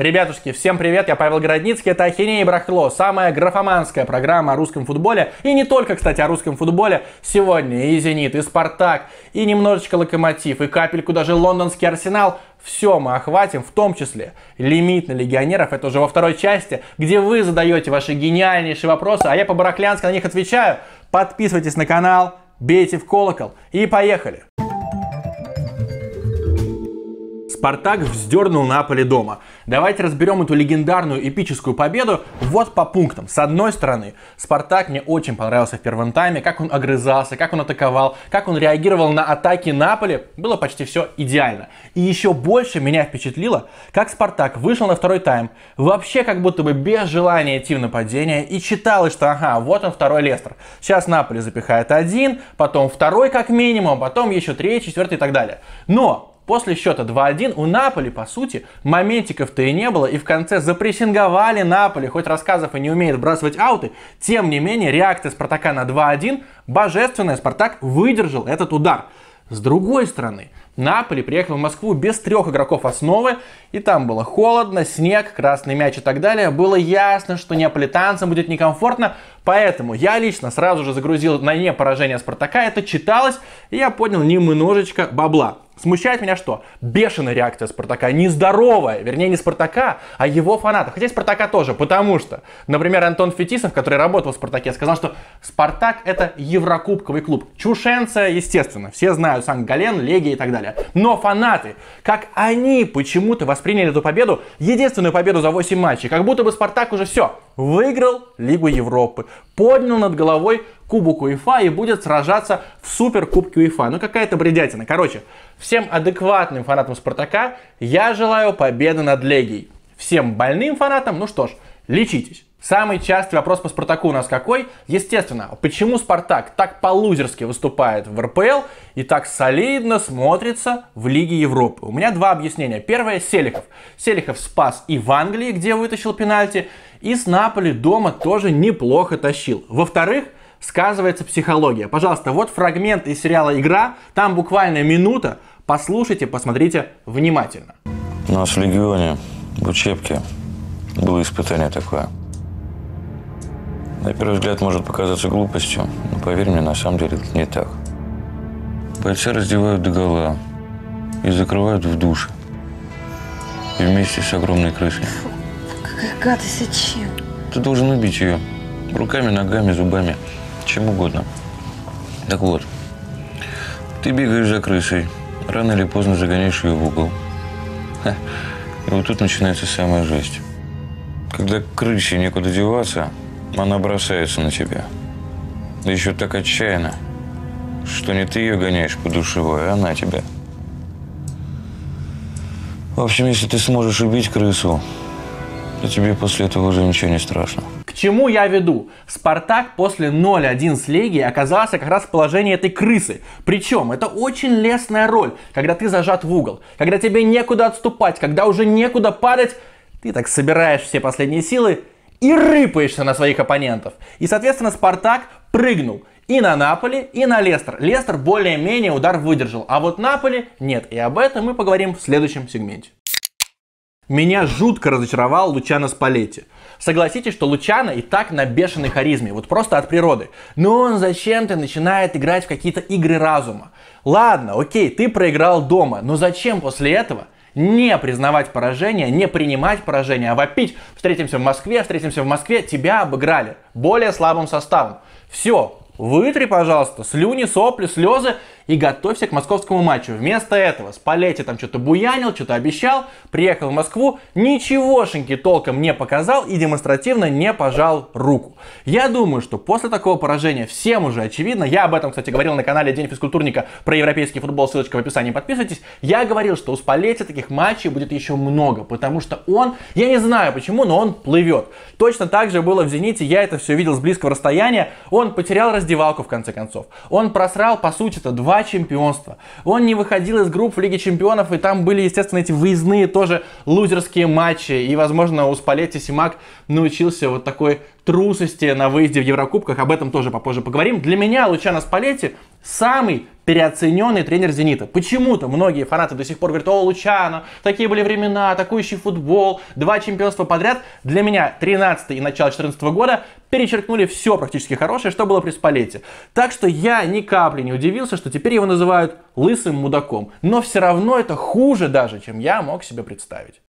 Ребятушки, всем привет, я Павел Городницкий, это Ахинея и Брахло, самая графоманская программа о русском футболе, и не только, кстати, о русском футболе. Сегодня и «Зенит», и «Спартак», и немножечко «Локомотив», и капельку даже лондонский «Арсенал». Все мы охватим, в том числе лимит на легионеров, это уже во второй части, где вы задаете ваши гениальнейшие вопросы, а я по-барахлянски на них отвечаю. Подписывайтесь на канал, бейте в колокол и поехали! Поехали! Спартак вздернул Наполе дома. Давайте разберем эту легендарную эпическую победу вот по пунктам. С одной стороны, Спартак мне очень понравился в первом тайме, как он огрызался, как он атаковал, как он реагировал на атаки Наполе. Было почти все идеально. И еще больше меня впечатлило, как Спартак вышел на второй тайм, вообще как будто бы без желания идти в нападение, и читалось, что ага, вот он второй Лестер. Сейчас Наполе запихает один, потом второй как минимум, потом еще третий, четвертый и так далее. Но После счета 2-1 у Наполи, по сути, моментиков-то и не было, и в конце запрессинговали Наполи, хоть рассказов и не умеет вбрасывать ауты, тем не менее реакция Спартака на 2-1 божественная, Спартак выдержал этот удар. С другой стороны, Наполи приехал в Москву без трех игроков основы, и там было холодно, снег, красный мяч и так далее. Было ясно, что неаполитанцам будет некомфортно, поэтому я лично сразу же загрузил на не поражение Спартака, это читалось, и я поднял немножечко бабла. Смущает меня что? Бешеная реакция Спартака, нездоровая, вернее не Спартака, а его фанатов. Хотя и Спартака тоже, потому что, например, Антон Фетисов, который работал в Спартаке, сказал, что Спартак это еврокубковый клуб. чушенция, естественно, все знают Сан-Гален, Леги и так далее. Но фанаты, как они почему-то восприняли эту победу, единственную победу за 8 матчей, как будто бы Спартак уже все, выиграл Лигу Европы, поднял над головой Кубок УЕФА и будет сражаться в Суперкубке УЕФА. Ну какая-то бредятина. Короче, Всем адекватным фанатам Спартака я желаю победы над Легией. Всем больным фанатам, ну что ж, лечитесь. Самый частый вопрос по Спартаку у нас какой? Естественно, почему Спартак так по-лузерски выступает в РПЛ и так солидно смотрится в Лиге Европы? У меня два объяснения. Первое – Селихов. Селихов спас и в Англии, где вытащил пенальти, и с Наполи дома тоже неплохо тащил. Во-вторых, сказывается психология. Пожалуйста, вот фрагмент из сериала «Игра», там буквально минута, Послушайте, посмотрите внимательно. У нас в легионе, в учебке, было испытание такое. На первый взгляд может показаться глупостью, но поверь мне, на самом деле это не так. Бойца раздевают до гола и закрывают в душ. И вместе с огромной крысой. Какая гадость, зачем? Ты должен убить ее. Руками, ногами, зубами, чем угодно. Так вот, ты бегаешь за крысой, Рано или поздно загоняешь ее в угол. И вот тут начинается самая жесть. Когда крысе некуда деваться, она бросается на тебя. Да еще так отчаянно, что не ты ее гоняешь по душевой, а она тебя. В общем, если ты сможешь убить крысу, то тебе после этого уже ничего не страшно чему я веду? Спартак после 0-1 с Леги оказался как раз в положении этой крысы. Причем это очень лестная роль, когда ты зажат в угол, когда тебе некуда отступать, когда уже некуда падать, ты так собираешь все последние силы и рыпаешься на своих оппонентов. И, соответственно, Спартак прыгнул и на Наполе, и на Лестер. Лестер более-менее удар выдержал, а вот Наполе нет. И об этом мы поговорим в следующем сегменте. Меня жутко разочаровал Лучано Спалетти. Согласитесь, что Лучано и так на бешеной харизме, вот просто от природы. Но он зачем-то начинает играть в какие-то игры разума. Ладно, окей, ты проиграл дома, но зачем после этого не признавать поражение, не принимать поражение, а вопить, встретимся в Москве, встретимся в Москве, тебя обыграли более слабым составом. Все, вытри, пожалуйста, слюни, сопли, слезы и готовься к московскому матчу. Вместо этого Спалетти там что-то буянил, что-то обещал, приехал в Москву, ничегошеньки толком не показал и демонстративно не пожал руку. Я думаю, что после такого поражения всем уже очевидно, я об этом, кстати, говорил на канале День физкультурника про европейский футбол, ссылочка в описании, подписывайтесь. Я говорил, что у Спалетти таких матчей будет еще много, потому что он, я не знаю почему, но он плывет. Точно так же было в «Зените», я это все видел с близкого расстояния, он потерял раздевалку в конце концов. Он просрал, по сути-то, два чемпионства. Он не выходил из групп в Лиге Чемпионов, и там были, естественно, эти выездные тоже лузерские матчи. И, возможно, у Спалетти Симак научился вот такой трусости на выезде в Еврокубках. Об этом тоже попозже поговорим. Для меня Лучано Спалетти самый переоцененный тренер «Зенита». Почему-то многие фанаты до сих пор говорят, о, Лучано, такие были времена, атакующий футбол, два чемпионства подряд. Для меня 13 и начало 14 -го года перечеркнули все практически хорошее, что было при Спалете. Так что я ни капли не удивился, что теперь его называют лысым мудаком. Но все равно это хуже даже, чем я мог себе представить.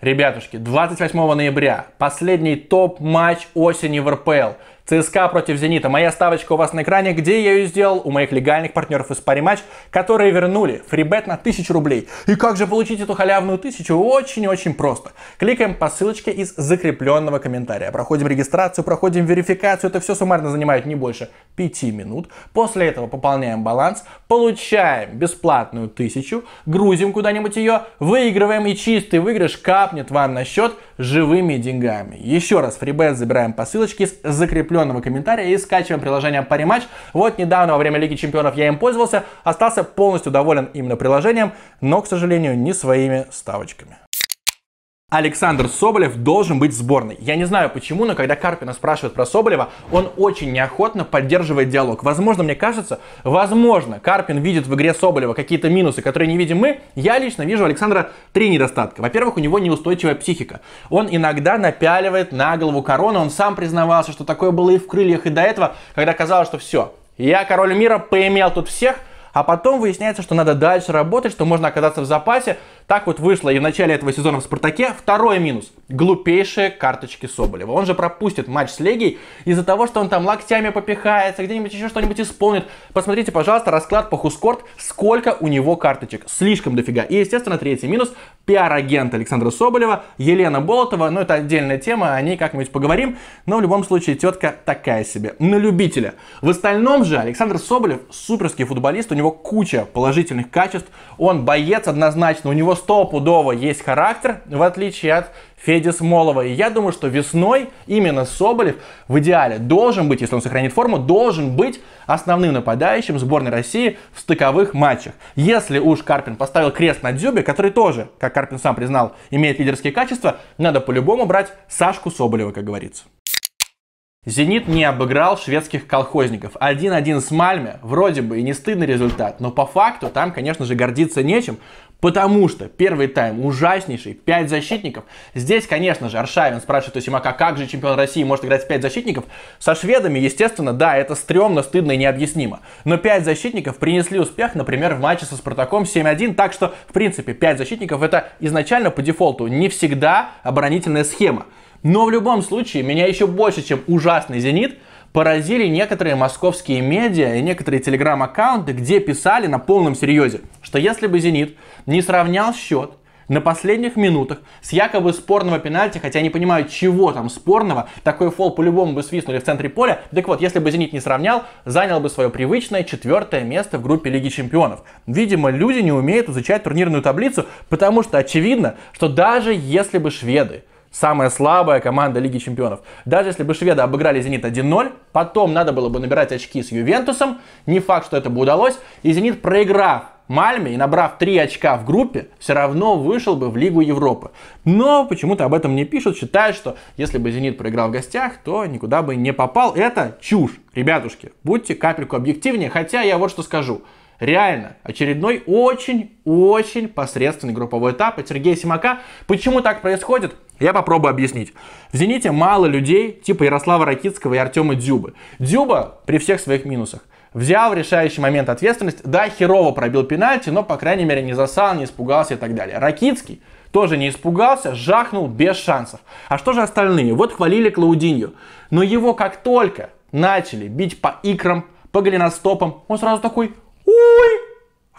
Ребятушки, 28 ноября, последний топ-матч осени в РПЛ. ЦСКА против «Зенита». Моя ставочка у вас на экране, где я ее сделал, у моих легальных партнеров из Париматч, которые вернули фрибет на 1000 рублей. И как же получить эту халявную тысячу? Очень-очень просто. Кликаем по ссылочке из закрепленного комментария. Проходим регистрацию, проходим верификацию. Это все суммарно занимает не больше 5 минут. После этого пополняем баланс, получаем бесплатную тысячу, грузим куда-нибудь ее, выигрываем и чистый выигрыш капнет вам на счет живыми деньгами. Еще раз фрибет забираем по ссылочке из закрепленного закрепленного комментария и скачиваем приложение Parimatch. Вот недавно во время Лиги Чемпионов я им пользовался, остался полностью доволен именно приложением, но, к сожалению, не своими ставочками. Александр Соболев должен быть в сборной. Я не знаю почему, но когда Карпина спрашивает про Соболева, он очень неохотно поддерживает диалог. Возможно, мне кажется, возможно, Карпин видит в игре Соболева какие-то минусы, которые не видим мы. Я лично вижу у Александра три недостатка. Во-первых, у него неустойчивая психика. Он иногда напяливает на голову корону. Он сам признавался, что такое было и в крыльях, и до этого, когда казалось, что все, я король мира, поимел тут всех, а потом выясняется, что надо дальше работать, что можно оказаться в запасе. Так вот вышло и в начале этого сезона в «Спартаке». Второй минус – глупейшие карточки Соболева. Он же пропустит матч с Легией из-за того, что он там локтями попихается, где-нибудь еще что-нибудь исполнит. Посмотрите, пожалуйста, расклад по Хускорт, сколько у него карточек. Слишком дофига. И, естественно, третий минус – пиар-агент Александра Соболева, Елена Болотова. Ну, это отдельная тема, о ней как-нибудь поговорим. Но в любом случае, тетка такая себе, на любителя. В остальном же Александр Соболев – суперский футболист, у него куча положительных качеств. Он боец однозначно, у него стопудово есть характер, в отличие от Феди Смолова. И я думаю, что весной именно Соболев в идеале должен быть, если он сохранит форму, должен быть основным нападающим сборной России в стыковых матчах. Если уж Карпин поставил крест на Дзюбе, который тоже, как Карпин сам признал, имеет лидерские качества, надо по-любому брать Сашку Соболева, как говорится. Зенит не обыграл шведских колхозников. 1-1 с Мальме, вроде бы и не стыдный результат, но по факту там, конечно же, гордиться нечем, потому что первый тайм ужаснейший, 5 защитников. Здесь, конечно же, Аршавин спрашивает у Симака, как же чемпион России может играть в 5 защитников? Со шведами, естественно, да, это стрёмно, стыдно и необъяснимо. Но 5 защитников принесли успех, например, в матче со Спартаком 7-1, так что, в принципе, 5 защитников это изначально по дефолту не всегда оборонительная схема. Но в любом случае, меня еще больше, чем ужасный «Зенит», поразили некоторые московские медиа и некоторые телеграм-аккаунты, где писали на полном серьезе, что если бы «Зенит» не сравнял счет на последних минутах с якобы спорного пенальти, хотя я не понимаю, чего там спорного, такой фол по-любому бы свистнули в центре поля. Так вот, если бы «Зенит» не сравнял, занял бы свое привычное четвертое место в группе Лиги Чемпионов. Видимо, люди не умеют изучать турнирную таблицу, потому что очевидно, что даже если бы шведы самая слабая команда Лиги Чемпионов. Даже если бы шведы обыграли «Зенит» 1-0, потом надо было бы набирать очки с «Ювентусом», не факт, что это бы удалось, и «Зенит», проиграв Мальме и набрав 3 очка в группе, все равно вышел бы в Лигу Европы. Но почему-то об этом не пишут, считают, что если бы «Зенит» проиграл в гостях, то никуда бы не попал. Это чушь, ребятушки, будьте капельку объективнее, хотя я вот что скажу. Реально, очередной очень-очень посредственный групповой этап от Сергея Симака. Почему так происходит? Я попробую объяснить. В «Зените» мало людей типа Ярослава Ракитского и Артема Дзюбы. Дзюба при всех своих минусах взял в решающий момент ответственность. Да, херово пробил пенальти, но, по крайней мере, не засал, не испугался и так далее. Ракицкий тоже не испугался, жахнул без шансов. А что же остальные? Вот хвалили Клаудинью. Но его как только начали бить по икрам, по голеностопам, он сразу такой «Ой!»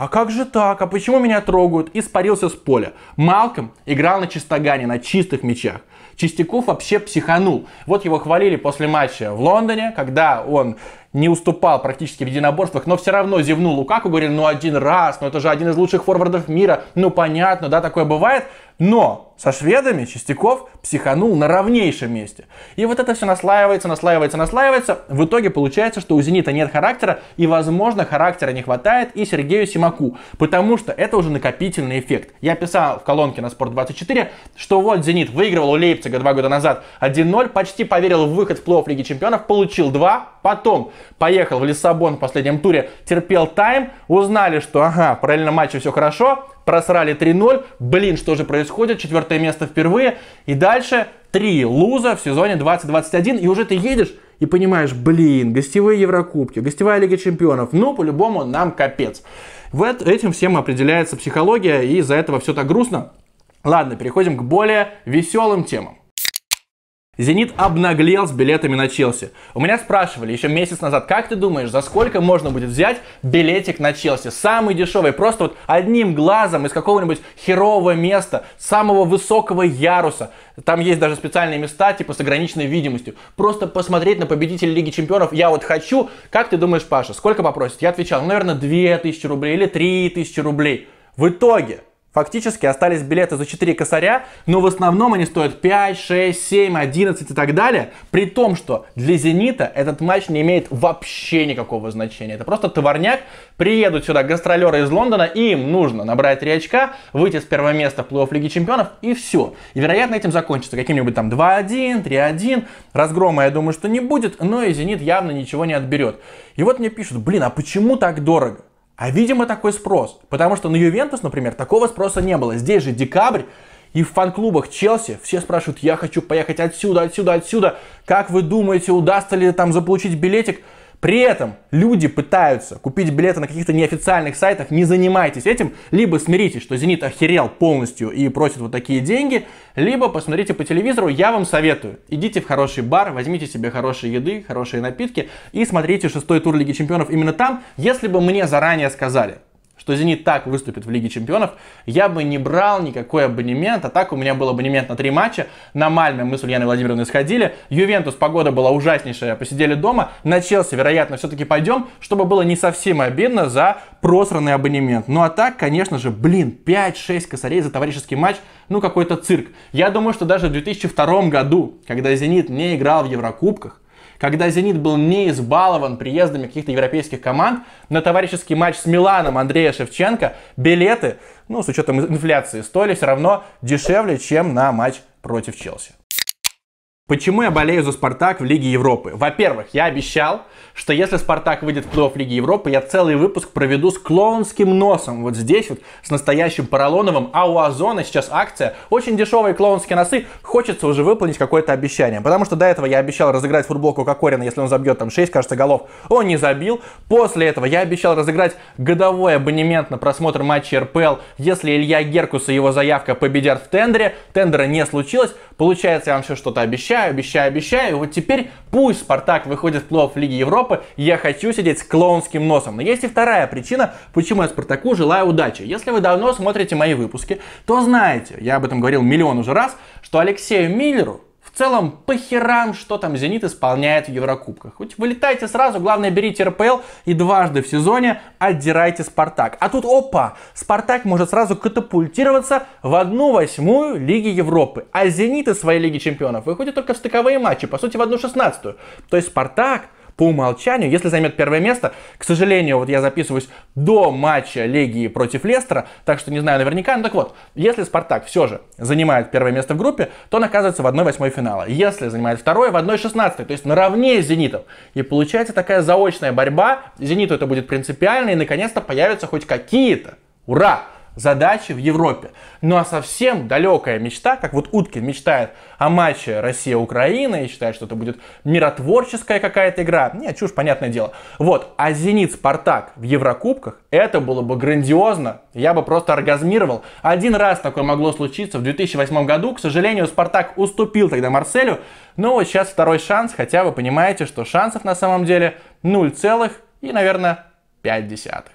А как же так? А почему меня трогают? И спарился с поля. Малком играл на чистогане, на чистых мячах. Чистяков вообще психанул. Вот его хвалили после матча в Лондоне, когда он не уступал практически в единоборствах, но все равно зевнул Лукаку, говорили, ну один раз, ну это же один из лучших форвардов мира, ну понятно, да, такое бывает. Но со шведами Чистяков психанул на равнейшем месте. И вот это все наслаивается, наслаивается, наслаивается. В итоге получается, что у «Зенита» нет характера, и, возможно, характера не хватает и Сергею Симаку, потому что это уже накопительный эффект. Я писал в колонке на «Спорт-24», что вот «Зенит» выигрывал у Лейпцига два года назад 1-0, почти поверил в выход в плей-офф Лиги Чемпионов, получил два, потом поехал в Лиссабон в последнем туре, терпел тайм, узнали, что ага, параллельно матче все хорошо, просрали 3-0, блин, что же происходит, четвертое место впервые, и дальше 3 луза в сезоне 2021, и уже ты едешь и понимаешь, блин, гостевые Еврокубки, гостевая Лига Чемпионов, ну, по-любому нам капец. Вот этим всем определяется психология, и из-за этого все так грустно. Ладно, переходим к более веселым темам. Зенит обнаглел с билетами на Челси. У меня спрашивали еще месяц назад, как ты думаешь, за сколько можно будет взять билетик на Челси? Самый дешевый, просто вот одним глазом из какого-нибудь херового места, самого высокого яруса. Там есть даже специальные места, типа с ограниченной видимостью. Просто посмотреть на победителя Лиги Чемпионов я вот хочу. Как ты думаешь, Паша, сколько попросит? Я отвечал, ну, наверное, 2000 рублей или 3000 рублей. В итоге Фактически остались билеты за 4 косаря, но в основном они стоят 5, 6, 7, 11 и так далее. При том, что для «Зенита» этот матч не имеет вообще никакого значения. Это просто товарняк. Приедут сюда гастролеры из Лондона, и им нужно набрать 3 очка, выйти с первого места в плей-офф Лиги Чемпионов, и все. И, вероятно, этим закончится. Каким-нибудь там 2-1, 3-1. Разгрома, я думаю, что не будет, но и «Зенит» явно ничего не отберет. И вот мне пишут, блин, а почему так дорого? А, видимо, такой спрос. Потому что на Ювентус, например, такого спроса не было. Здесь же декабрь, и в фан-клубах Челси все спрашивают, я хочу поехать отсюда, отсюда, отсюда. Как вы думаете, удастся ли там заполучить билетик? При этом люди пытаются купить билеты на каких-то неофициальных сайтах, не занимайтесь этим, либо смиритесь, что «Зенит» охерел полностью и просит вот такие деньги, либо посмотрите по телевизору, я вам советую. Идите в хороший бар, возьмите себе хорошие еды, хорошие напитки и смотрите шестой тур Лиги Чемпионов именно там, если бы мне заранее сказали что «Зенит» так выступит в Лиге Чемпионов, я бы не брал никакой абонемент. А так у меня был абонемент на три матча. На Мальме мы с Ульяной Владимировной сходили. Ювентус, погода была ужаснейшая, посидели дома. На Челси, вероятно, все-таки пойдем, чтобы было не совсем обидно за просранный абонемент. Ну а так, конечно же, блин, 5-6 косарей за товарищеский матч, ну какой-то цирк. Я думаю, что даже в 2002 году, когда «Зенит» не играл в Еврокубках, когда «Зенит» был не избалован приездами каких-то европейских команд, на товарищеский матч с Миланом Андрея Шевченко билеты, ну, с учетом инфляции, стоили все равно дешевле, чем на матч против Челси. Почему я болею за «Спартак» в Лиге Европы? Во-первых, я обещал, что если «Спартак» выйдет в плей-офф Лиги Европы, я целый выпуск проведу с клоунским носом. Вот здесь вот, с настоящим поролоновым. А у Озона сейчас акция. Очень дешевые клоунские носы. Хочется уже выполнить какое-то обещание. Потому что до этого я обещал разыграть футболку Кокорина, если он забьет там 6, кажется, голов. Он не забил. После этого я обещал разыграть годовой абонемент на просмотр матчей РПЛ, если Илья Геркус и его заявка победят в тендере. Тендера не случилось. Получается, я вам все что-то обещаю обещаю, обещаю, обещаю. И вот теперь пусть Спартак выходит в плов офф Лиги Европы, я хочу сидеть с клоунским носом. Но есть и вторая причина, почему я Спартаку желаю удачи. Если вы давно смотрите мои выпуски, то знаете, я об этом говорил миллион уже раз, что Алексею Миллеру в целом, по херам, что там «Зенит» исполняет в Еврокубках. Хоть вылетайте сразу, главное, берите РПЛ и дважды в сезоне отдирайте «Спартак». А тут, опа, «Спартак» может сразу катапультироваться в одну восьмую Лиги Европы. А «Зенит» из своей Лиги Чемпионов выходит только в стыковые матчи, по сути, в одну шестнадцатую. То есть «Спартак» по умолчанию, если займет первое место. К сожалению, вот я записываюсь до матча Легии против Лестера, так что не знаю наверняка. но ну так вот, если Спартак все же занимает первое место в группе, то он оказывается в 1-8 финала. Если занимает второе, в 1-16, то есть наравне с Зенитом. И получается такая заочная борьба. Зениту это будет принципиально, и наконец-то появятся хоть какие-то. Ура! задачи в Европе. Ну а совсем далекая мечта, как вот Уткин мечтает о матче Россия-Украина и считает, что это будет миротворческая какая-то игра. Нет, чушь, понятное дело. Вот, а «Зенит-Спартак» в Еврокубках, это было бы грандиозно. Я бы просто оргазмировал. Один раз такое могло случиться в 2008 году. К сожалению, «Спартак» уступил тогда Марселю. Но вот сейчас второй шанс, хотя вы понимаете, что шансов на самом деле 0 целых и, наверное, 5 десятых.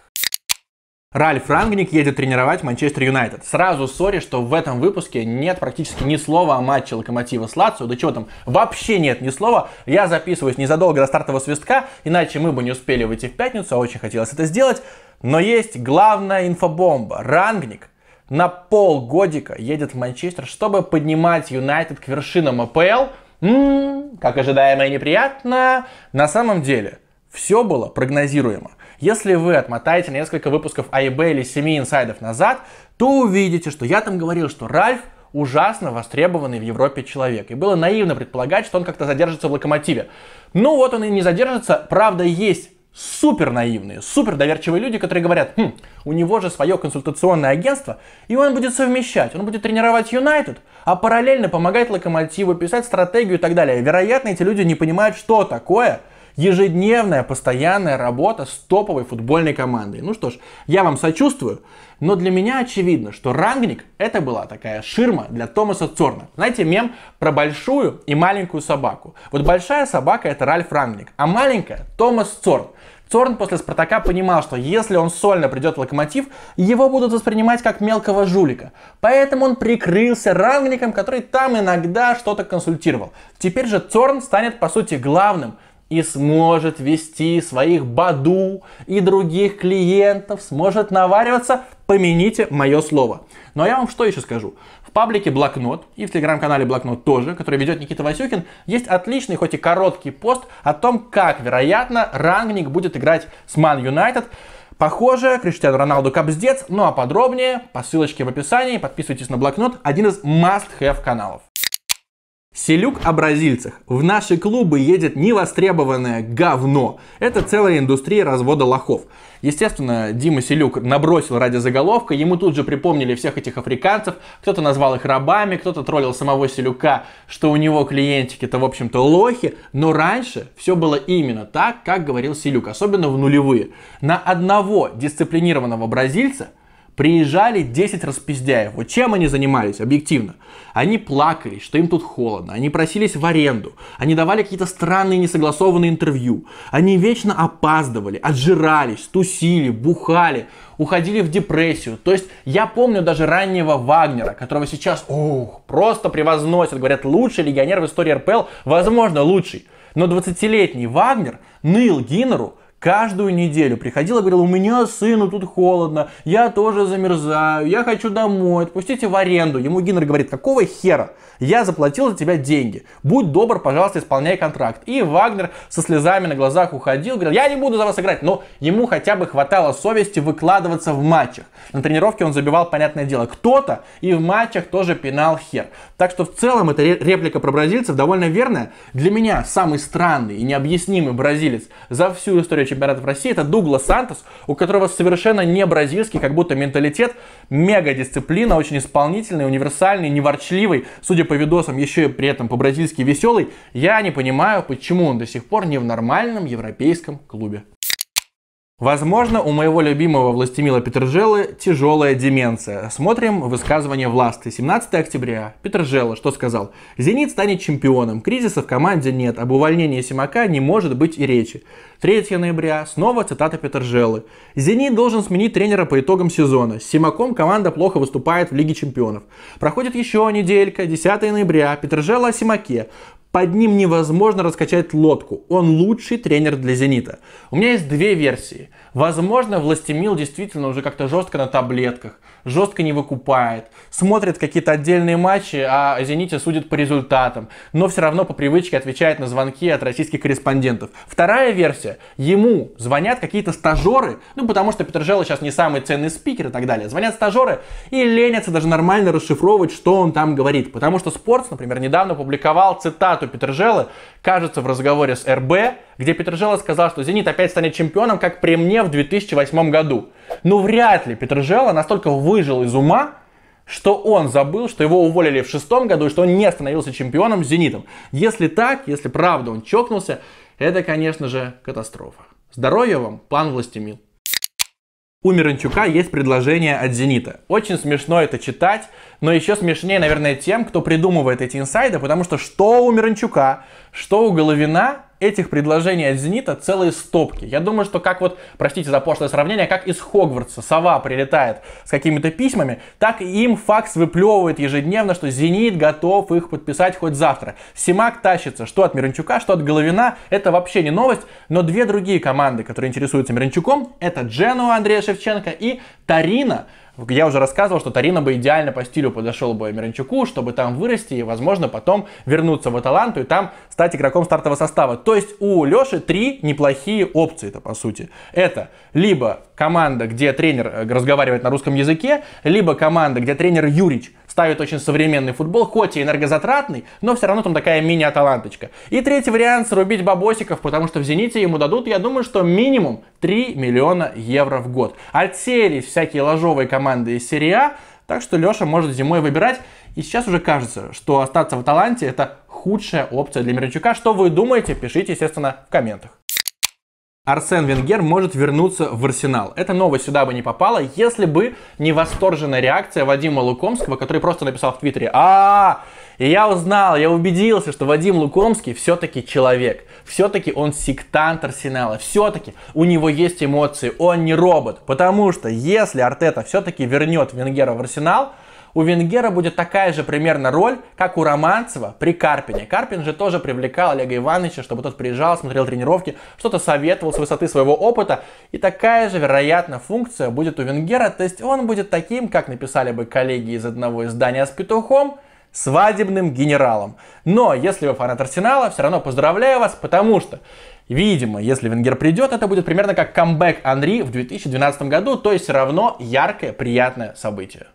Ральф Рангник едет тренировать Манчестер Юнайтед. Сразу сори, что в этом выпуске нет практически ни слова о матче Локомотива с Лацио. Да чего там, вообще нет ни слова. Я записываюсь незадолго до стартового свистка, иначе мы бы не успели выйти в пятницу, а очень хотелось это сделать. Но есть главная инфобомба. Рангник на полгодика едет в Манчестер, чтобы поднимать Юнайтед к вершинам АПЛ. М-м, как ожидаемо и неприятно. На самом деле, все было прогнозируемо. Если вы отмотаете несколько выпусков АИБ или семи инсайдов назад, то увидите, что я там говорил, что Ральф ужасно востребованный в Европе человек. И было наивно предполагать, что он как-то задержится в локомотиве. Ну вот он и не задержится. Правда, есть супер наивные, супер доверчивые люди, которые говорят, хм, у него же свое консультационное агентство, и он будет совмещать, он будет тренировать Юнайтед, а параллельно помогать Локомотиву, писать стратегию и так далее. Вероятно, эти люди не понимают, что такое – Ежедневная, постоянная работа с топовой футбольной командой. Ну что ж, я вам сочувствую, но для меня очевидно, что рангник это была такая ширма для Томаса Цорна. Знаете, мем про большую и маленькую собаку. Вот большая собака это Ральф Рангник, а маленькая Томас Цорн. Цорн после Спартака понимал, что если он сольно придет в Локомотив, его будут воспринимать как мелкого жулика. Поэтому он прикрылся рангником, который там иногда что-то консультировал. Теперь же Цорн станет по сути главным и сможет вести своих Баду и других клиентов, сможет навариваться, помяните мое слово. Но ну, а я вам что еще скажу. В паблике Блокнот и в телеграм-канале Блокнот тоже, который ведет Никита Васюкин, есть отличный, хоть и короткий пост о том, как, вероятно, Рангник будет играть с Ман Юнайтед. Похоже, Криштиану Роналду Капздец, ну а подробнее по ссылочке в описании, подписывайтесь на Блокнот, один из must-have каналов. Селюк о бразильцах. В наши клубы едет невостребованное говно. Это целая индустрия развода лохов. Естественно, Дима Селюк набросил ради заголовка, ему тут же припомнили всех этих африканцев, кто-то назвал их рабами, кто-то троллил самого Селюка, что у него клиентики-то, в общем-то, лохи, но раньше все было именно так, как говорил Селюк, особенно в нулевые. На одного дисциплинированного бразильца – Приезжали 10 распиздяев. Вот чем они занимались, объективно? Они плакали, что им тут холодно. Они просились в аренду. Они давали какие-то странные несогласованные интервью. Они вечно опаздывали, отжирались, тусили, бухали, уходили в депрессию. То есть я помню даже раннего Вагнера, которого сейчас ух, просто превозносят. Говорят, лучший легионер в истории РПЛ, возможно, лучший. Но 20-летний Вагнер ныл Гиннеру, каждую неделю приходила и говорила, у меня сыну тут холодно, я тоже замерзаю, я хочу домой, отпустите в аренду. Ему Гиннер говорит, какого хера? Я заплатил за тебя деньги. Будь добр, пожалуйста, исполняй контракт. И Вагнер со слезами на глазах уходил, говорил, я не буду за вас играть, но ему хотя бы хватало совести выкладываться в матчах. На тренировке он забивал, понятное дело, кто-то, и в матчах тоже пинал хер. Так что в целом эта реплика про бразильцев довольно верная. Для меня самый странный и необъяснимый бразилец за всю историю Чемпионат в России, это Дуглас Сантос, у которого совершенно не бразильский, как будто менталитет, мега дисциплина, очень исполнительный, универсальный, неворчливый, судя по видосам, еще и при этом по-бразильски веселый. Я не понимаю, почему он до сих пор не в нормальном европейском клубе. Возможно, у моего любимого Властимила Петержелы тяжелая деменция. Смотрим высказывание власти. 17 октября. Петержела что сказал? «Зенит станет чемпионом. Кризиса в команде нет. Об увольнении Симака не может быть и речи». 3 ноября. Снова цитата Петержелы. «Зенит должен сменить тренера по итогам сезона. С Симаком команда плохо выступает в Лиге чемпионов». Проходит еще неделька. 10 ноября. Петержела о Симаке. Под ним невозможно раскачать лодку. Он лучший тренер для «Зенита». У меня есть две версии. Возможно, Властемил действительно уже как-то жестко на таблетках, жестко не выкупает, смотрит какие-то отдельные матчи, а «Зените» судит по результатам, но все равно по привычке отвечает на звонки от российских корреспондентов. Вторая версия. Ему звонят какие-то стажеры, ну потому что Петржело сейчас не самый ценный спикер и так далее. Звонят стажеры и ленятся даже нормально расшифровывать, что он там говорит. Потому что Спортс, например, недавно публиковал цитату цитату Петержелы, кажется, в разговоре с РБ, где Петержела сказал, что «Зенит опять станет чемпионом, как при мне в 2008 году». Но ну, вряд ли Петержела настолько выжил из ума, что он забыл, что его уволили в шестом году, и что он не становился чемпионом с «Зенитом». Если так, если правда он чокнулся, это, конечно же, катастрофа. Здоровья вам, пан Властемил у Миранчука есть предложение от «Зенита». Очень смешно это читать, но еще смешнее, наверное, тем, кто придумывает эти инсайды, потому что что у Миранчука, что у Головина этих предложений от Зенита целые стопки. Я думаю, что как вот, простите за пошлое сравнение, как из Хогвартса сова прилетает с какими-то письмами, так и им факс выплевывает ежедневно, что Зенит готов их подписать хоть завтра. Симак тащится что от Миранчука, что от Головина, это вообще не новость, но две другие команды, которые интересуются Миранчуком, это Дженуа Андрея Шевченко и Тарина, я уже рассказывал, что Тарина бы идеально по стилю подошел бы Миранчуку, чтобы там вырасти и, возможно, потом вернуться в Аталанту и там стать игроком стартового состава. То есть у Леши три неплохие опции это по сути. Это либо команда, где тренер э, разговаривает на русском языке, либо команда, где тренер Юрич ставит очень современный футбол, хоть и энергозатратный, но все равно там такая мини-аталанточка. И третий вариант срубить бабосиков, потому что в «Зените» ему дадут, я думаю, что минимум 3 миллиона евро в год. Отсеялись всякие ложовые команды из серии А, так что Леша может зимой выбирать. И сейчас уже кажется, что остаться в Таланте это худшая опция для Мирончука. Что вы думаете, пишите, естественно, в комментах. Арсен Венгер может вернуться в Арсенал. Эта новость сюда бы не попала, если бы не восторженная реакция Вадима Лукомского, который просто написал в Твиттере а, -а, И я узнал, я убедился, что Вадим Лукомский все-таки человек. Все-таки он сектант Арсенала. Все-таки у него есть эмоции, он не робот. Потому что если Артета все-таки вернет Венгера в Арсенал, у Венгера будет такая же примерно роль, как у Романцева при Карпине. Карпин же тоже привлекал Олега Ивановича, чтобы тот приезжал, смотрел тренировки, что-то советовал с высоты своего опыта. И такая же, вероятно, функция будет у Венгера, то есть он будет таким, как написали бы коллеги из одного издания с петухом, свадебным генералом. Но если вы фанат Арсенала, все равно поздравляю вас, потому что Видимо, если Венгер придет, это будет примерно как камбэк Анри в 2012 году, то есть все равно яркое, приятное событие.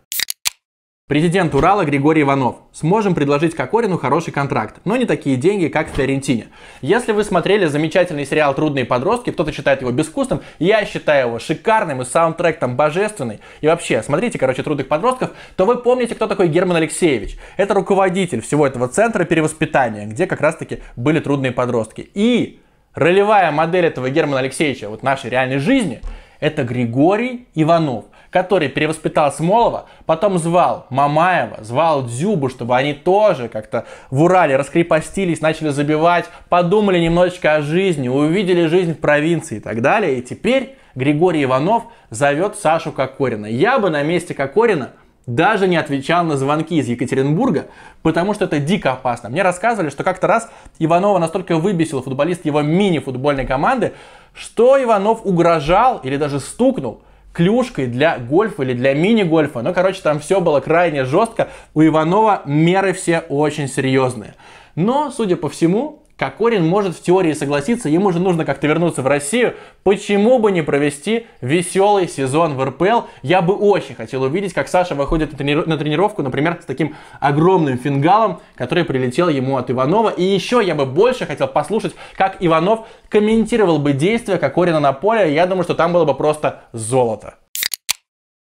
Президент Урала Григорий Иванов. Сможем предложить Кокорину хороший контракт, но не такие деньги, как в Фиорентине. Если вы смотрели замечательный сериал «Трудные подростки», кто-то считает его безвкусным, я считаю его шикарным и саундтрек там божественный. И вообще, смотрите, короче, «Трудных подростков», то вы помните, кто такой Герман Алексеевич. Это руководитель всего этого центра перевоспитания, где как раз-таки были трудные подростки. И ролевая модель этого Германа Алексеевича, вот нашей реальной жизни, это Григорий Иванов который перевоспитал Смолова, потом звал Мамаева, звал Дзюбу, чтобы они тоже как-то в Урале раскрепостились, начали забивать, подумали немножечко о жизни, увидели жизнь в провинции и так далее. И теперь Григорий Иванов зовет Сашу Кокорина. Я бы на месте Кокорина даже не отвечал на звонки из Екатеринбурга, потому что это дико опасно. Мне рассказывали, что как-то раз Иванова настолько выбесил футболист его мини-футбольной команды, что Иванов угрожал или даже стукнул клюшкой для гольфа или для мини-гольфа. Ну, короче, там все было крайне жестко. У Иванова меры все очень серьезные. Но, судя по всему, Кокорин может в теории согласиться, ему же нужно как-то вернуться в Россию. Почему бы не провести веселый сезон в РПЛ? Я бы очень хотел увидеть, как Саша выходит на тренировку, например, с таким огромным фингалом, который прилетел ему от Иванова. И еще я бы больше хотел послушать, как Иванов комментировал бы действия Кокорина на поле. Я думаю, что там было бы просто золото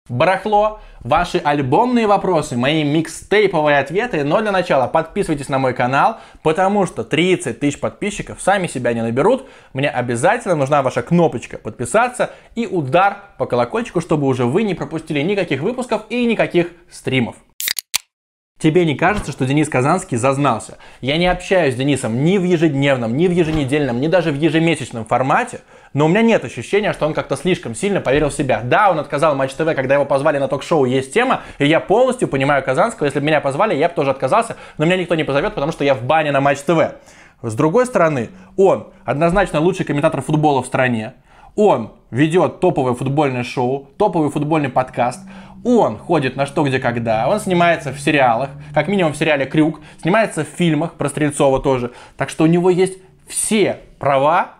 барахло, ваши альбомные вопросы, мои микстейповые ответы. Но для начала подписывайтесь на мой канал, потому что 30 тысяч подписчиков сами себя не наберут. Мне обязательно нужна ваша кнопочка подписаться и удар по колокольчику, чтобы уже вы не пропустили никаких выпусков и никаких стримов. Тебе не кажется, что Денис Казанский зазнался? Я не общаюсь с Денисом ни в ежедневном, ни в еженедельном, ни даже в ежемесячном формате – но у меня нет ощущения, что он как-то слишком сильно поверил в себя. Да, он отказал Матч ТВ, когда его позвали на ток-шоу «Есть тема», и я полностью понимаю Казанского, если бы меня позвали, я бы тоже отказался, но меня никто не позовет, потому что я в бане на Матч ТВ. С другой стороны, он однозначно лучший комментатор футбола в стране, он ведет топовое футбольное шоу, топовый футбольный подкаст, он ходит на что, где, когда, он снимается в сериалах, как минимум в сериале «Крюк», снимается в фильмах про Стрельцова тоже, так что у него есть все права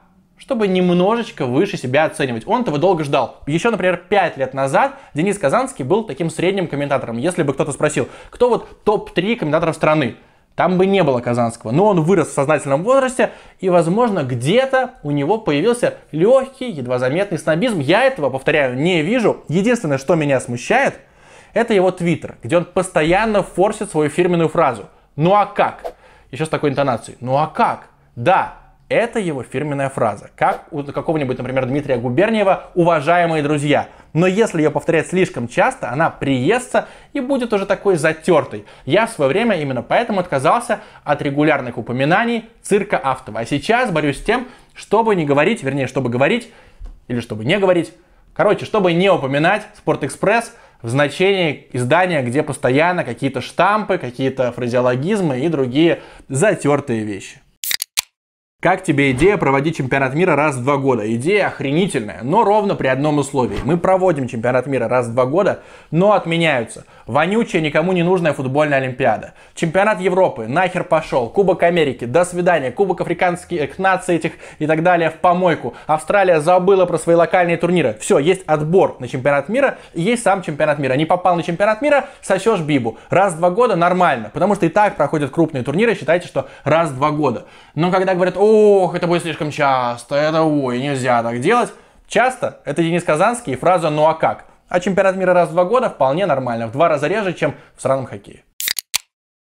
чтобы немножечко выше себя оценивать. Он этого долго ждал. Еще, например, 5 лет назад Денис Казанский был таким средним комментатором. Если бы кто-то спросил, кто вот топ-3 комментаторов страны, там бы не было Казанского. Но он вырос в сознательном возрасте, и, возможно, где-то у него появился легкий, едва заметный снобизм. Я этого, повторяю, не вижу. Единственное, что меня смущает, это его твиттер, где он постоянно форсит свою фирменную фразу. Ну а как? Еще с такой интонацией. Ну а как? Да, это его фирменная фраза. Как у какого-нибудь, например, Дмитрия Губерниева «Уважаемые друзья». Но если ее повторять слишком часто, она приестся и будет уже такой затертой. Я в свое время именно поэтому отказался от регулярных упоминаний цирка Автова. А сейчас борюсь с тем, чтобы не говорить, вернее, чтобы говорить или чтобы не говорить. Короче, чтобы не упоминать «Спортэкспресс», в значении издания, где постоянно какие-то штампы, какие-то фразеологизмы и другие затертые вещи. Как тебе идея проводить чемпионат мира раз в два года? Идея охренительная, но ровно при одном условии. Мы проводим чемпионат мира раз в два года, но отменяются. Вонючая, никому не нужная футбольная олимпиада. Чемпионат Европы, нахер пошел. Кубок Америки, до свидания. Кубок африканских э, наций этих и так далее в помойку. Австралия забыла про свои локальные турниры. Все, есть отбор на чемпионат мира, есть сам чемпионат мира. Не попал на чемпионат мира, сосешь бибу. Раз в два года нормально, потому что и так проходят крупные турниры, считайте, что раз в два года. Но когда говорят, о, ох, это будет слишком часто, это ой, нельзя так делать. Часто это Денис Казанский и фраза «ну а как?». А чемпионат мира раз в два года вполне нормально, в два раза реже, чем в сраном хоккее.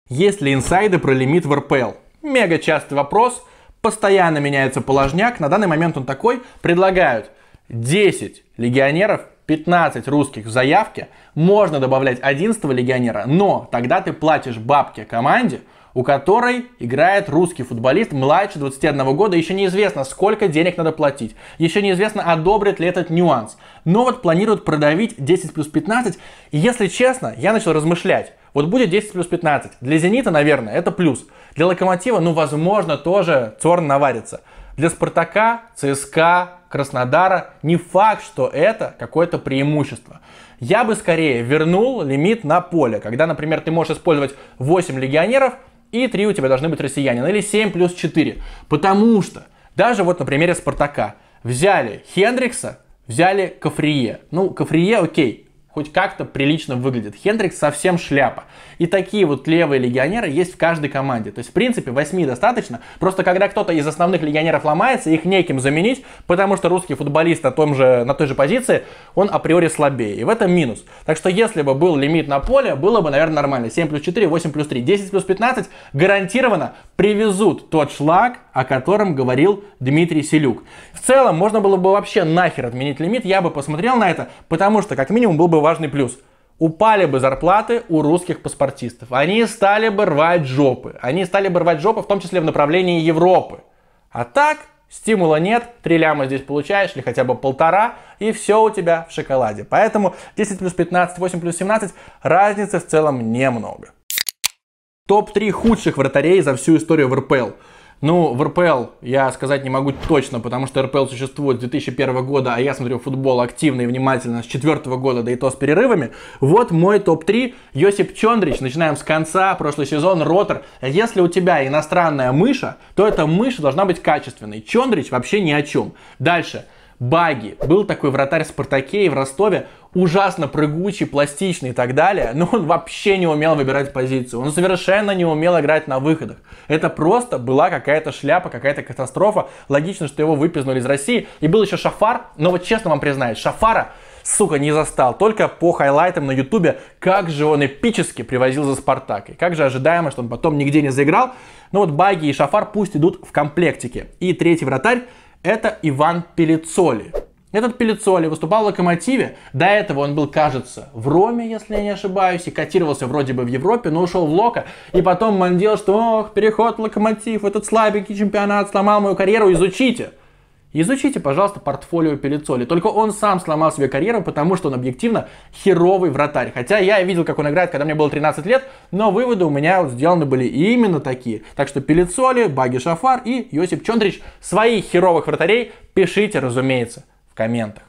Есть ли инсайды про лимит в РПЛ? Мега частый вопрос, постоянно меняется положняк, на данный момент он такой, предлагают 10 легионеров 15 русских в заявке, можно добавлять 11 легионера, но тогда ты платишь бабки команде, у которой играет русский футболист младше 21 года. Еще неизвестно, сколько денег надо платить. Еще неизвестно, одобрит ли этот нюанс. Но вот планируют продавить 10 плюс 15. И если честно, я начал размышлять. Вот будет 10 плюс 15. Для «Зенита», наверное, это плюс. Для «Локомотива», ну, возможно, тоже Цорн наварится. Для «Спартака», «ЦСКА», «Краснодара» не факт, что это какое-то преимущество. Я бы скорее вернул лимит на поле, когда, например, ты можешь использовать 8 легионеров – и 3 у тебя должны быть россиянин, или 7 плюс 4. Потому что даже вот на примере Спартака взяли Хендрикса, взяли Кафрие. Ну, Кафрие, окей, хоть как-то прилично выглядит. Хендрикс совсем шляпа. И такие вот левые легионеры есть в каждой команде. То есть, в принципе, 8 достаточно. Просто когда кто-то из основных легионеров ломается, их неким заменить, потому что русский футболист на, том же, на той же позиции, он априори слабее. И в этом минус. Так что, если бы был лимит на поле, было бы, наверное, нормально. 7 плюс 4, 8 плюс 3, 10 плюс 15 гарантированно привезут тот шлаг, о котором говорил Дмитрий Селюк. В целом, можно было бы вообще нахер отменить лимит, я бы посмотрел на это, потому что, как минимум, был бы важный плюс упали бы зарплаты у русских паспортистов. Они стали бы рвать жопы. Они стали бы рвать жопы, в том числе в направлении Европы. А так, стимула нет, три ляма здесь получаешь, или хотя бы полтора, и все у тебя в шоколаде. Поэтому 10 плюс 15, 8 плюс 17, разницы в целом немного. Топ-3 худших вратарей за всю историю в РПЛ. Ну, в РПЛ я сказать не могу точно, потому что РПЛ существует с 2001 года, а я смотрю футбол активно и внимательно с 2004 года, да и то с перерывами. Вот мой топ-3. Йосип Чондрич, начинаем с конца, прошлый сезон, Ротор. Если у тебя иностранная мыша, то эта мышь должна быть качественной. Чондрич вообще ни о чем. Дальше. Баги. Был такой вратарь в Спартаке и в Ростове ужасно прыгучий, пластичный и так далее, но он вообще не умел выбирать позицию. Он совершенно не умел играть на выходах. Это просто была какая-то шляпа, какая-то катастрофа. Логично, что его выпизнули из России. И был еще Шафар, но вот честно вам признаюсь, Шафара сука, не застал. Только по хайлайтам на ютубе, как же он эпически привозил за Спартак. И как же ожидаемо, что он потом нигде не заиграл. Но вот Баги и Шафар пусть идут в комплектике. И третий вратарь это Иван Пелицоли. Этот Пелицоли выступал в Локомотиве. До этого он был, кажется, в Роме, если я не ошибаюсь, и котировался вроде бы в Европе, но ушел в Локо. И потом мандил, что ох, переход в Локомотив, этот слабенький чемпионат сломал мою карьеру, изучите. Изучите, пожалуйста, портфолио Пелицоли. Только он сам сломал себе карьеру, потому что он объективно херовый вратарь. Хотя я видел, как он играет, когда мне было 13 лет, но выводы у меня вот сделаны были именно такие. Так что Пелицоли, Баги Шафар и Йосип Чондрич своих херовых вратарей пишите, разумеется комментах.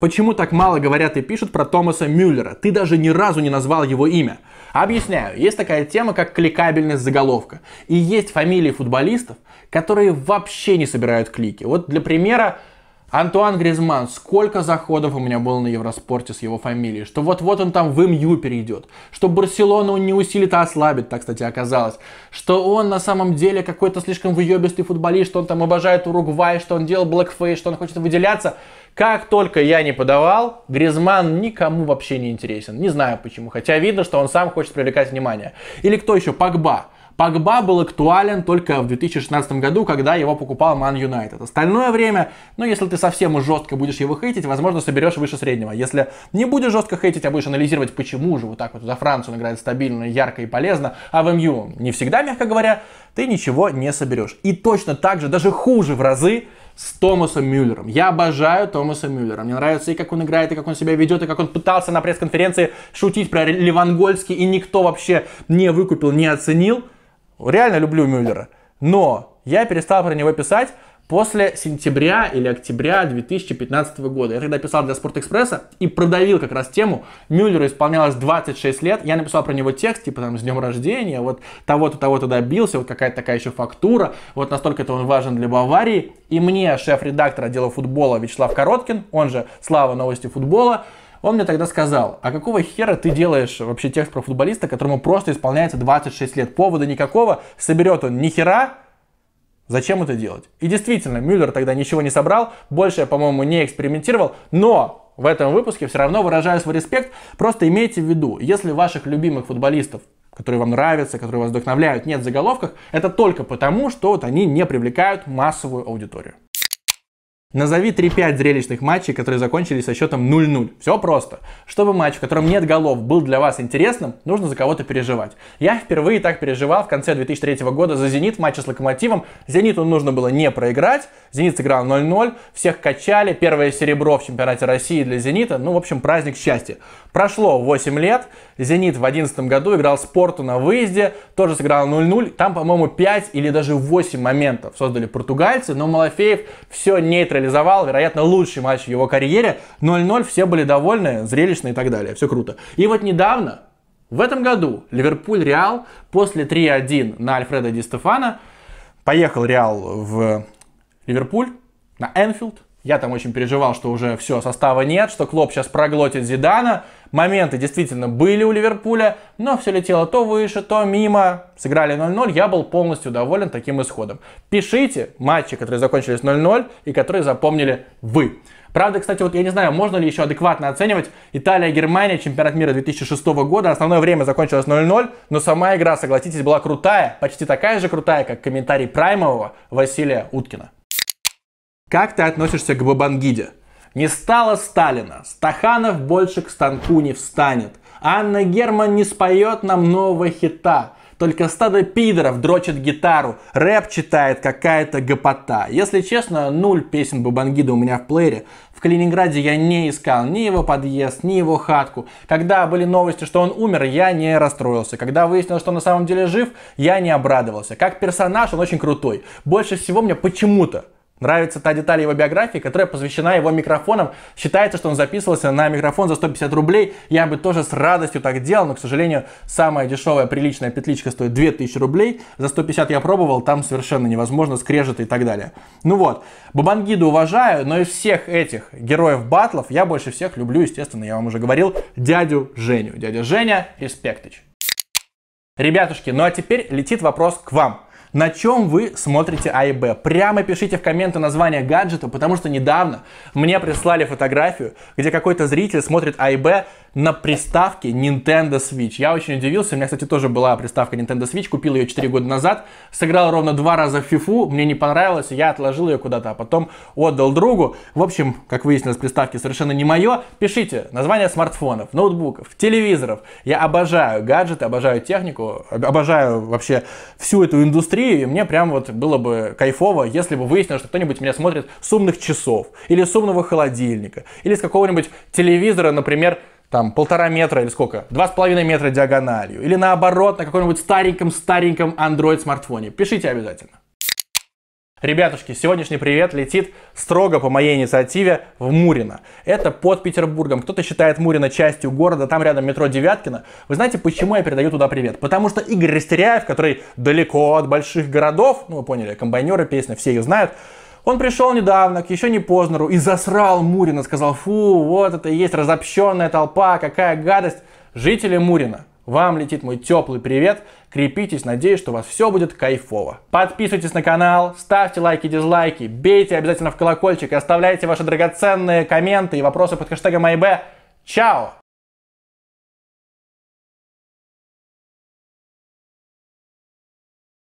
Почему так мало говорят и пишут про Томаса Мюллера? Ты даже ни разу не назвал его имя. Объясняю, есть такая тема, как кликабельность заголовка. И есть фамилии футболистов, которые вообще не собирают клики. Вот для примера Антуан Гризман, сколько заходов у меня было на Евроспорте с его фамилией, что вот-вот он там в МЮ перейдет, что Барселону он не усилит, а ослабит, так, кстати, оказалось, что он на самом деле какой-то слишком выебистый футболист, что он там обожает Уругвай, что он делал блэкфейс, что он хочет выделяться. Как только я не подавал, Гризман никому вообще не интересен. Не знаю почему, хотя видно, что он сам хочет привлекать внимание. Или кто еще? Погба. Погба был актуален только в 2016 году, когда его покупал Ман Юнайтед. Остальное время, ну, если ты совсем уж жестко будешь его хейтить, возможно, соберешь выше среднего. Если не будешь жестко хейтить, а будешь анализировать, почему же вот так вот за Францию он играет стабильно, ярко и полезно, а в МЮ не всегда, мягко говоря, ты ничего не соберешь. И точно так же, даже хуже в разы, с Томасом Мюллером. Я обожаю Томаса Мюллера. Мне нравится и как он играет, и как он себя ведет, и как он пытался на пресс-конференции шутить про Левангольский, и никто вообще не выкупил, не оценил. Реально люблю Мюллера. Но я перестал про него писать после сентября или октября 2015 года. Я тогда писал для Спортэкспресса и продавил как раз тему. Мюллеру исполнялось 26 лет. Я написал про него текст, типа там, с днем рождения, вот того-то, того-то добился, вот какая-то такая еще фактура, вот настолько это он важен для Баварии. И мне шеф-редактор отдела футбола Вячеслав Короткин, он же Слава Новости Футбола, он мне тогда сказал, а какого хера ты делаешь вообще текст про футболиста, которому просто исполняется 26 лет? Повода никакого, соберет он ни хера, Зачем это делать? И действительно, Мюллер тогда ничего не собрал, больше я, по-моему, не экспериментировал, но в этом выпуске все равно выражаю свой респект. Просто имейте в виду, если ваших любимых футболистов, которые вам нравятся, которые вас вдохновляют, нет в заголовках, это только потому, что вот они не привлекают массовую аудиторию. Назови 3-5 зрелищных матчей, которые закончились со счетом 0-0. Все просто. Чтобы матч, в котором нет голов, был для вас интересным, нужно за кого-то переживать. Я впервые так переживал в конце 2003 года за «Зенит» в матче с «Локомотивом». «Зениту» нужно было не проиграть. «Зенит» сыграл 0-0. Всех качали. Первое серебро в чемпионате России для «Зенита». Ну, в общем, праздник счастья. Прошло 8 лет. «Зенит» в 2011 году играл «Спорту» на выезде. Тоже сыграл 0-0. Там, по-моему, 5 или даже 8 моментов создали португальцы. Но Малафеев все нейтрализовал реализовал, вероятно, лучший матч в его карьере. 0-0, все были довольны, зрелищно и так далее. Все круто. И вот недавно, в этом году, Ливерпуль-Реал после 3-1 на Альфреда Ди Стефана поехал Реал в Ливерпуль, на Энфилд. Я там очень переживал, что уже все, состава нет, что Клоп сейчас проглотит Зидана. Моменты действительно были у Ливерпуля, но все летело то выше, то мимо. Сыграли 0-0, я был полностью доволен таким исходом. Пишите матчи, которые закончились 0-0 и которые запомнили вы. Правда, кстати, вот я не знаю, можно ли еще адекватно оценивать. Италия, Германия, чемпионат мира 2006 года. Основное время закончилось 0-0, но сама игра, согласитесь, была крутая. Почти такая же крутая, как комментарий праймового Василия Уткина. Как ты относишься к Бабангиде? Не стало Сталина, Стаханов больше к станку не встанет. Анна Герман не споет нам нового хита. Только стадо пидоров дрочит гитару, рэп читает какая-то гопота. Если честно, нуль песен Бабангида у меня в плеере. В Калининграде я не искал ни его подъезд, ни его хатку. Когда были новости, что он умер, я не расстроился. Когда выяснилось, что он на самом деле жив, я не обрадовался. Как персонаж он очень крутой. Больше всего мне почему-то Нравится та деталь его биографии, которая посвящена его микрофонам. Считается, что он записывался на микрофон за 150 рублей. Я бы тоже с радостью так делал, но, к сожалению, самая дешевая приличная петличка стоит 2000 рублей. За 150 я пробовал, там совершенно невозможно, скрежет и так далее. Ну вот, Бабангиду уважаю, но из всех этих героев батлов я больше всех люблю, естественно, я вам уже говорил, дядю Женю. Дядя Женя, респектыч. Ребятушки, ну а теперь летит вопрос к вам на чем вы смотрите А и Б. Прямо пишите в комменты название гаджета, потому что недавно мне прислали фотографию, где какой-то зритель смотрит А и Б на приставке Nintendo Switch. Я очень удивился, у меня, кстати, тоже была приставка Nintendo Switch, купил ее 4 года назад, сыграл ровно два раза в FIFA, мне не понравилось, я отложил ее куда-то, а потом отдал другу. В общем, как выяснилось, приставки совершенно не мое. Пишите название смартфонов, ноутбуков, телевизоров. Я обожаю гаджеты, обожаю технику, обожаю вообще всю эту индустрию, индустрию, и мне прям вот было бы кайфово, если бы выяснилось, что кто-нибудь меня смотрит с умных часов, или с умного холодильника, или с какого-нибудь телевизора, например, там полтора метра или сколько, два с половиной метра диагональю, или наоборот на каком-нибудь стареньком-стареньком Android смартфоне. Пишите обязательно. Ребятушки, сегодняшний привет летит строго по моей инициативе в Мурино. Это под Петербургом. Кто-то считает Мурино частью города, там рядом метро Девяткина. Вы знаете, почему я передаю туда привет? Потому что Игорь Растеряев, который далеко от больших городов, ну вы поняли, комбайнеры, песня, все ее знают, он пришел недавно, к еще не Познеру, и засрал Мурина, сказал, фу, вот это и есть разобщенная толпа, какая гадость. Жители Мурина, вам летит мой теплый привет. Крепитесь, надеюсь, что у вас все будет кайфово. Подписывайтесь на канал, ставьте лайки, дизлайки, бейте обязательно в колокольчик и оставляйте ваши драгоценные комменты и вопросы под хэштегом АйБ. Чао!